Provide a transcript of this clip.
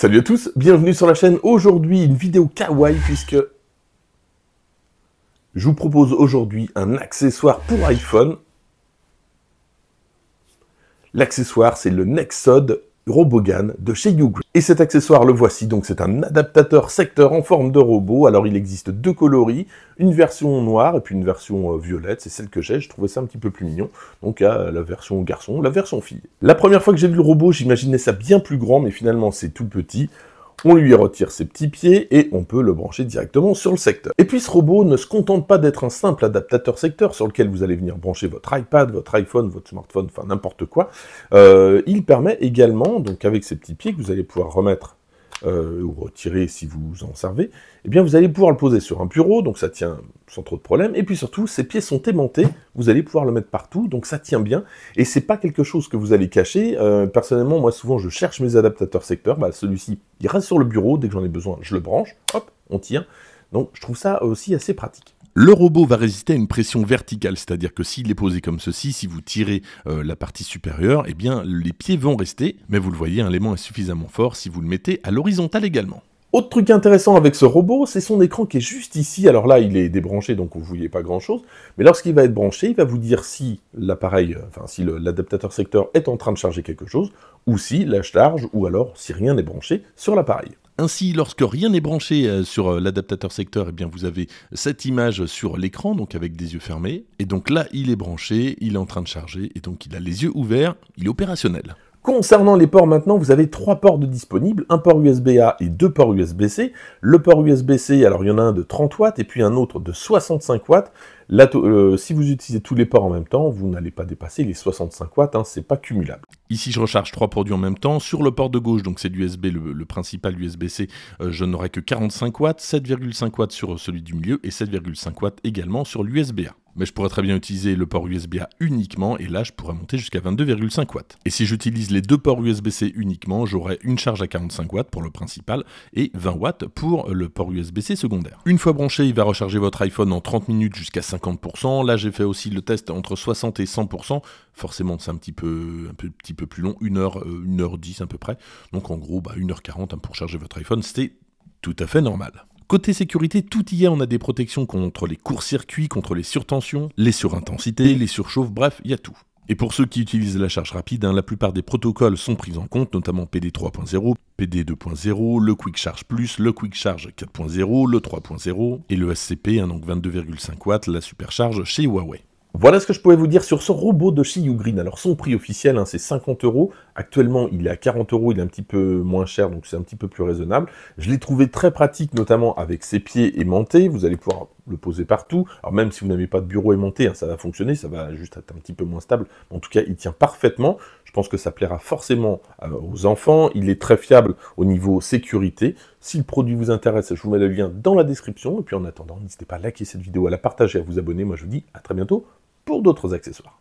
Salut à tous, bienvenue sur la chaîne. Aujourd'hui, une vidéo kawaii puisque je vous propose aujourd'hui un accessoire pour iPhone. L'accessoire, c'est le Nexod Robogan de chez Google. Et cet accessoire, le voici, donc c'est un adaptateur secteur en forme de robot. Alors il existe deux coloris, une version noire et puis une version euh, violette, c'est celle que j'ai, je trouvais ça un petit peu plus mignon. Donc à la version garçon, la version fille. La première fois que j'ai vu le robot, j'imaginais ça bien plus grand, mais finalement c'est tout petit on lui retire ses petits pieds et on peut le brancher directement sur le secteur. Et puis ce robot ne se contente pas d'être un simple adaptateur secteur sur lequel vous allez venir brancher votre iPad, votre iPhone, votre smartphone, enfin n'importe quoi. Euh, il permet également, donc avec ses petits pieds que vous allez pouvoir remettre euh, ou retirer si vous en servez, eh bien vous allez pouvoir le poser sur un bureau, donc ça tient sans trop de problèmes Et puis surtout, ces pieds sont aimantés, vous allez pouvoir le mettre partout, donc ça tient bien. Et c'est pas quelque chose que vous allez cacher. Euh, personnellement, moi souvent je cherche mes adaptateurs secteur, bah, celui-ci il reste sur le bureau, dès que j'en ai besoin, je le branche, hop, on tire. Donc je trouve ça aussi assez pratique. Le robot va résister à une pression verticale, c'est-à-dire que s'il est posé comme ceci, si vous tirez euh, la partie supérieure, eh bien les pieds vont rester, mais vous le voyez, un élément est suffisamment fort si vous le mettez à l'horizontale également. Autre truc intéressant avec ce robot, c'est son écran qui est juste ici. Alors là, il est débranché, donc vous ne voyez pas grand-chose. Mais lorsqu'il va être branché, il va vous dire si l'appareil, euh, enfin si l'adaptateur secteur est en train de charger quelque chose, ou si la charge, ou alors si rien n'est branché sur l'appareil. Ainsi, lorsque rien n'est branché euh, sur euh, l'adaptateur secteur, et eh bien vous avez cette image sur l'écran, donc avec des yeux fermés. Et donc là, il est branché, il est en train de charger, et donc il a les yeux ouverts, il est opérationnel. Concernant les ports maintenant, vous avez trois ports de disponibles, un port USB-A et deux ports USB-C. Le port USB-C, alors il y en a un de 30 watts et puis un autre de 65 watts. Euh, si vous utilisez tous les ports en même temps, vous n'allez pas dépasser les 65 watts, hein, c'est pas cumulable. Ici, je recharge trois produits en même temps. Sur le port de gauche, donc c'est l'USB, le, principal USB-C, euh, je n'aurai que 45 watts, 7,5 watts sur euh, celui du milieu et 7,5 watts également sur l'USB-A mais je pourrais très bien utiliser le port USB-A uniquement, et là je pourrais monter jusqu'à 22,5 watts. Et si j'utilise les deux ports USB-C uniquement, j'aurai une charge à 45 watts pour le principal et 20 watts pour le port USB-C secondaire. Une fois branché, il va recharger votre iPhone en 30 minutes jusqu'à 50%. Là j'ai fait aussi le test entre 60 et 100%. Forcément c'est un petit peu un petit peu plus long, 1 heure, euh, heure 10 à peu près. Donc en gros 1h40 bah, pour charger votre iPhone, c'était tout à fait normal. Côté sécurité, tout y est, on a des protections contre les courts-circuits, contre les surtensions, les surintensités, les surchauffes, bref, il y a tout. Et pour ceux qui utilisent la charge rapide, hein, la plupart des protocoles sont pris en compte, notamment PD 3.0, PD 2.0, le Quick Charge Plus, le Quick Charge 4.0, le 3.0 et le SCP, hein, donc 22,5 watts, la supercharge chez Huawei. Voilà ce que je pouvais vous dire sur ce robot de chez Ugreen. Alors son prix officiel, hein, c'est 50 euros. Actuellement, il est à 40 euros, il est un petit peu moins cher, donc c'est un petit peu plus raisonnable. Je l'ai trouvé très pratique, notamment avec ses pieds aimantés. Vous allez pouvoir le poser partout. Alors même si vous n'avez pas de bureau aimanté, hein, ça va fonctionner, ça va juste être un petit peu moins stable. En tout cas, il tient parfaitement pense que ça plaira forcément euh, aux enfants. Il est très fiable au niveau sécurité. Si le produit vous intéresse, je vous mets le lien dans la description. Et puis en attendant, n'hésitez pas à liker cette vidéo, à la partager, à vous abonner. Moi, je vous dis à très bientôt pour d'autres accessoires.